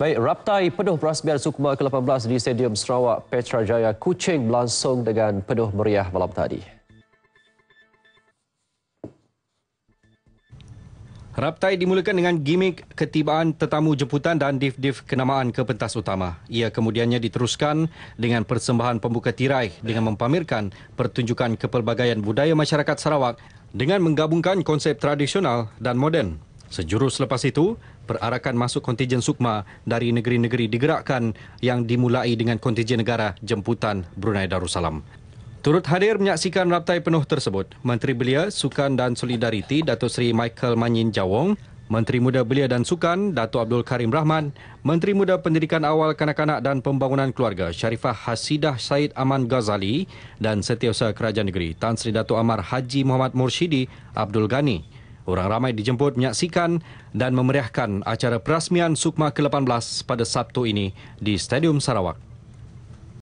Baik, raptai penuh berasbiar Sukma ke-18 di Stadium Sarawak Petrajaya Kuching berlangsung dengan penuh meriah malam tadi. Raptai dimulakan dengan gimmick ketibaan tetamu jemputan dan div-div kenamaan ke pentas utama. Ia kemudiannya diteruskan dengan persembahan pembuka tirai dengan mempamerkan pertunjukan kepelbagaian budaya masyarakat Sarawak dengan menggabungkan konsep tradisional dan moden. Sejurus lepas itu, perarakan masuk kontijen Sukma dari negeri-negeri digerakkan yang dimulai dengan kontijen negara jemputan Brunei Darussalam. Turut hadir menyaksikan raptai penuh tersebut, Menteri Belia Sukan dan Solidariti Dato' Sri Michael Manyin Jawong, Menteri Muda Belia dan Sukan Dato' Abdul Karim Rahman, Menteri Muda Pendidikan Awal Kanak-Kanak dan Pembangunan Keluarga Sharifah Hasidah Said Aman Ghazali dan Setiausaha Kerajaan Negeri Tan Sri Dato' Amar Haji Muhammad Murshidi Abdul Ghani. Orang ramai dijemput menyaksikan dan memeriahkan acara perasmian Sukma ke-18 pada Sabtu ini di Stadium Sarawak.